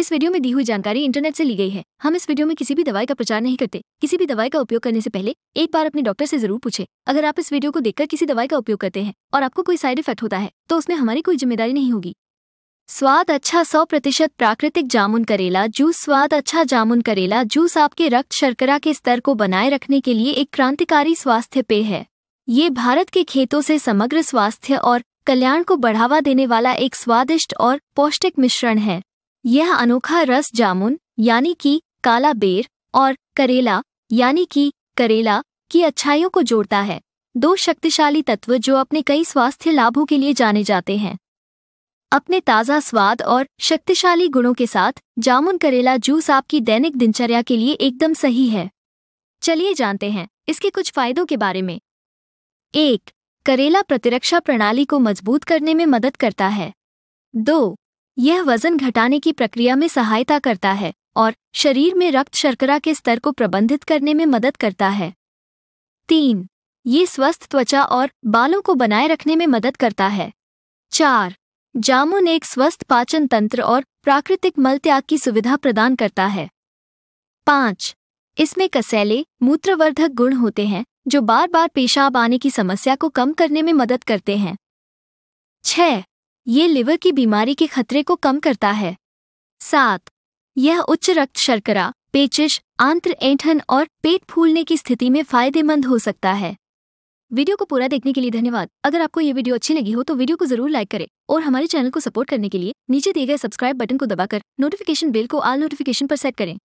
इस वीडियो में दी हुई जानकारी इंटरनेट से ली गई है हम इस वीडियो में किसी भी दवाई का प्रचार नहीं करते किसी भी दवाई का उपयोग करने से पहले एक बार अपने डॉक्टर से जरूर पूछे अगर आप इस वीडियो को देखकर किसी दवाई का उपयोग करते हैं और आपको कोई साइड इफेक्ट होता है तो उसमें हमारी कोई जिम्मेदारी नहीं होगी स्वाद अच्छा सौ प्रतिशत प्राकृतिक जामुन करेला जूस स्वाद अच्छा जामुन करेला जूस आपके रक्त शर्करा के स्तर को बनाए रखने के लिए एक क्रांतिकारी स्वास्थ्य पेय है ये भारत के खेतों से समग्र स्वास्थ्य और कल्याण को बढ़ावा देने वाला एक स्वादिष्ट और पौष्टिक मिश्रण है यह अनोखा रस जामुन यानी कि काला बेर और करेला यानी कि करेला की अच्छाइयों को जोड़ता है दो शक्तिशाली तत्व जो अपने कई स्वास्थ्य लाभों के लिए जाने जाते हैं अपने ताज़ा स्वाद और शक्तिशाली गुणों के साथ जामुन करेला जूस आपकी दैनिक दिनचर्या के लिए एकदम सही है चलिए जानते हैं इसके कुछ फायदों के बारे में एक करेला प्रतिरक्षा प्रणाली को मजबूत करने में मदद करता है दो यह वजन घटाने की प्रक्रिया में सहायता करता है और शरीर में रक्त शर्करा के स्तर को प्रबंधित करने में मदद करता है तीन ये स्वस्थ त्वचा और बालों को बनाए रखने में मदद करता है चार जामुन एक स्वस्थ पाचन तंत्र और प्राकृतिक मल त्याग की सुविधा प्रदान करता है पाँच इसमें कसैले मूत्रवर्धक गुण होते हैं जो बार बार पेशाब आने की समस्या को कम करने में मदद करते हैं छह ये लिवर की बीमारी के खतरे को कम करता है सात यह उच्च रक्त शर्करा पेचिश आंत्र ऐंठन और पेट फूलने की स्थिति में फायदेमंद हो सकता है वीडियो को पूरा देखने के लिए धन्यवाद अगर आपको ये वीडियो अच्छी लगी हो तो वीडियो को जरूर लाइक करें और हमारे चैनल को सपोर्ट करने के लिए नीचे दिए गए सब्सक्राइब बटन को दबाकर नोटिफिकेशन बेल को आल नोटिफिकेशन पर सेट करें